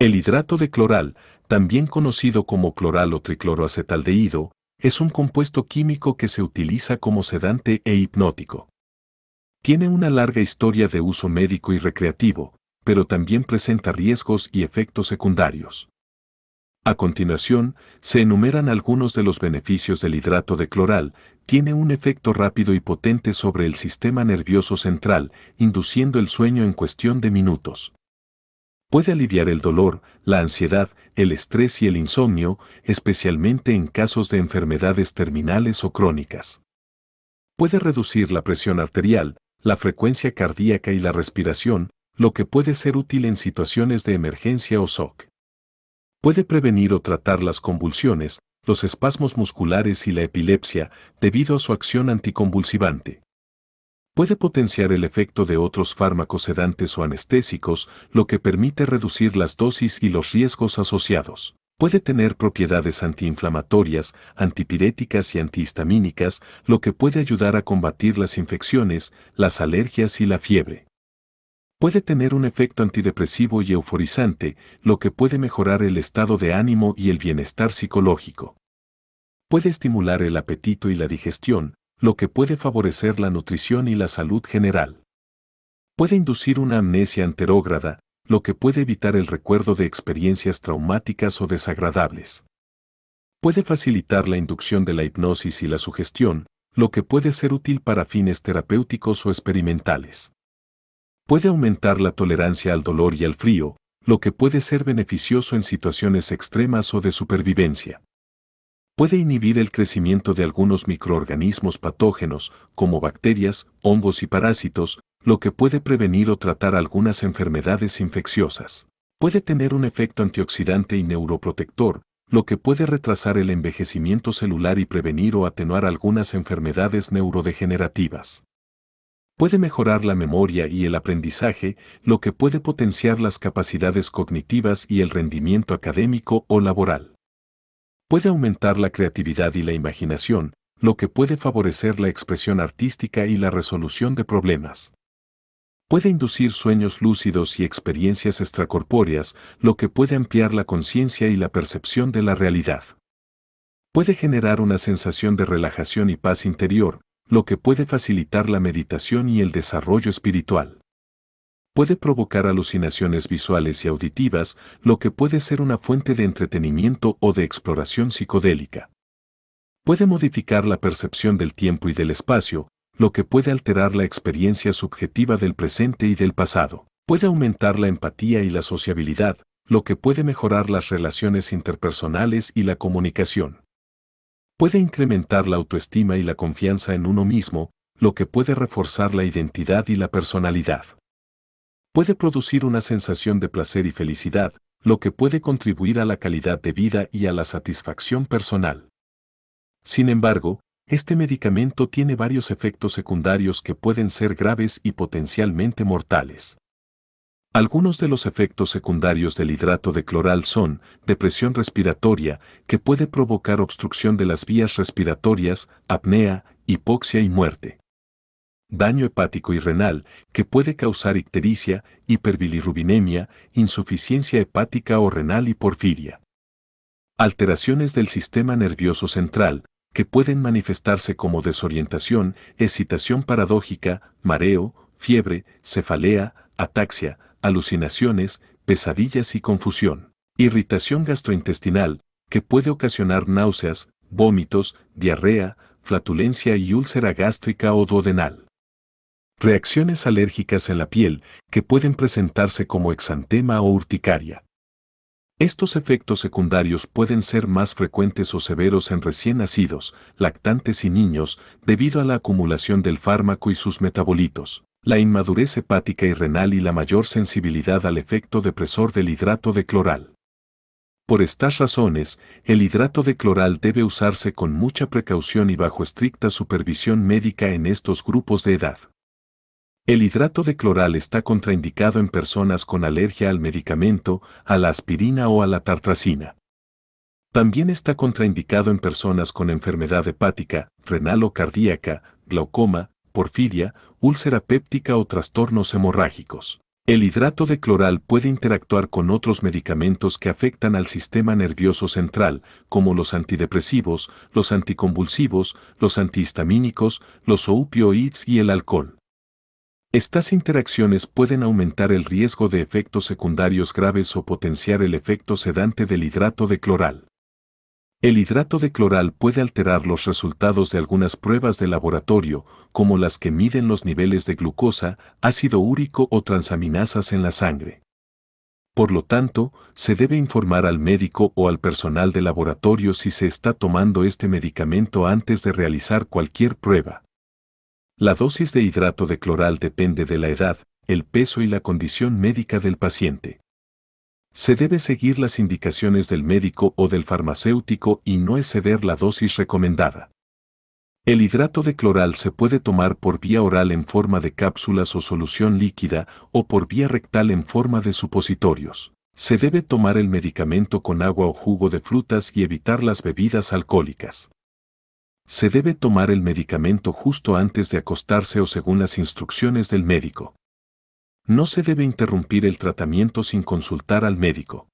El hidrato de cloral, también conocido como cloral o tricloroacetaldehído, es un compuesto químico que se utiliza como sedante e hipnótico. Tiene una larga historia de uso médico y recreativo, pero también presenta riesgos y efectos secundarios. A continuación, se enumeran algunos de los beneficios del hidrato de cloral. Tiene un efecto rápido y potente sobre el sistema nervioso central, induciendo el sueño en cuestión de minutos puede aliviar el dolor, la ansiedad, el estrés y el insomnio, especialmente en casos de enfermedades terminales o crónicas. Puede reducir la presión arterial, la frecuencia cardíaca y la respiración, lo que puede ser útil en situaciones de emergencia o shock. Puede prevenir o tratar las convulsiones, los espasmos musculares y la epilepsia debido a su acción anticonvulsivante puede potenciar el efecto de otros fármacos sedantes o anestésicos, lo que permite reducir las dosis y los riesgos asociados. Puede tener propiedades antiinflamatorias, antipiréticas y antihistamínicas, lo que puede ayudar a combatir las infecciones, las alergias y la fiebre. Puede tener un efecto antidepresivo y euforizante, lo que puede mejorar el estado de ánimo y el bienestar psicológico. Puede estimular el apetito y la digestión, lo que puede favorecer la nutrición y la salud general. Puede inducir una amnesia anterógrada, lo que puede evitar el recuerdo de experiencias traumáticas o desagradables. Puede facilitar la inducción de la hipnosis y la sugestión, lo que puede ser útil para fines terapéuticos o experimentales. Puede aumentar la tolerancia al dolor y al frío, lo que puede ser beneficioso en situaciones extremas o de supervivencia puede inhibir el crecimiento de algunos microorganismos patógenos, como bacterias, hongos y parásitos, lo que puede prevenir o tratar algunas enfermedades infecciosas. Puede tener un efecto antioxidante y neuroprotector, lo que puede retrasar el envejecimiento celular y prevenir o atenuar algunas enfermedades neurodegenerativas. Puede mejorar la memoria y el aprendizaje, lo que puede potenciar las capacidades cognitivas y el rendimiento académico o laboral puede aumentar la creatividad y la imaginación, lo que puede favorecer la expresión artística y la resolución de problemas. Puede inducir sueños lúcidos y experiencias extracorpóreas, lo que puede ampliar la conciencia y la percepción de la realidad. Puede generar una sensación de relajación y paz interior, lo que puede facilitar la meditación y el desarrollo espiritual puede provocar alucinaciones visuales y auditivas, lo que puede ser una fuente de entretenimiento o de exploración psicodélica. Puede modificar la percepción del tiempo y del espacio, lo que puede alterar la experiencia subjetiva del presente y del pasado. Puede aumentar la empatía y la sociabilidad, lo que puede mejorar las relaciones interpersonales y la comunicación. Puede incrementar la autoestima y la confianza en uno mismo, lo que puede reforzar la identidad y la personalidad puede producir una sensación de placer y felicidad, lo que puede contribuir a la calidad de vida y a la satisfacción personal. Sin embargo, este medicamento tiene varios efectos secundarios que pueden ser graves y potencialmente mortales. Algunos de los efectos secundarios del hidrato de cloral son depresión respiratoria, que puede provocar obstrucción de las vías respiratorias, apnea, hipoxia y muerte daño hepático y renal, que puede causar ictericia, hiperbilirrubinemia, insuficiencia hepática o renal y porfiria. Alteraciones del sistema nervioso central, que pueden manifestarse como desorientación, excitación paradójica, mareo, fiebre, cefalea, ataxia, alucinaciones, pesadillas y confusión. Irritación gastrointestinal, que puede ocasionar náuseas, vómitos, diarrea, flatulencia y úlcera gástrica o duodenal reacciones alérgicas en la piel que pueden presentarse como exantema o urticaria. Estos efectos secundarios pueden ser más frecuentes o severos en recién nacidos, lactantes y niños, debido a la acumulación del fármaco y sus metabolitos, la inmadurez hepática y renal y la mayor sensibilidad al efecto depresor del hidrato de cloral. Por estas razones, el hidrato de cloral debe usarse con mucha precaución y bajo estricta supervisión médica en estos grupos de edad. El hidrato de cloral está contraindicado en personas con alergia al medicamento, a la aspirina o a la tartracina. También está contraindicado en personas con enfermedad hepática, renal o cardíaca, glaucoma, porfiria, úlcera péptica o trastornos hemorrágicos. El hidrato de cloral puede interactuar con otros medicamentos que afectan al sistema nervioso central, como los antidepresivos, los anticonvulsivos, los antihistamínicos, los opioides y el alcohol. Estas interacciones pueden aumentar el riesgo de efectos secundarios graves o potenciar el efecto sedante del hidrato de cloral. El hidrato de cloral puede alterar los resultados de algunas pruebas de laboratorio, como las que miden los niveles de glucosa, ácido úrico o transaminasas en la sangre. Por lo tanto, se debe informar al médico o al personal de laboratorio si se está tomando este medicamento antes de realizar cualquier prueba. La dosis de hidrato de cloral depende de la edad, el peso y la condición médica del paciente. Se debe seguir las indicaciones del médico o del farmacéutico y no exceder la dosis recomendada. El hidrato de cloral se puede tomar por vía oral en forma de cápsulas o solución líquida o por vía rectal en forma de supositorios. Se debe tomar el medicamento con agua o jugo de frutas y evitar las bebidas alcohólicas. Se debe tomar el medicamento justo antes de acostarse o según las instrucciones del médico. No se debe interrumpir el tratamiento sin consultar al médico.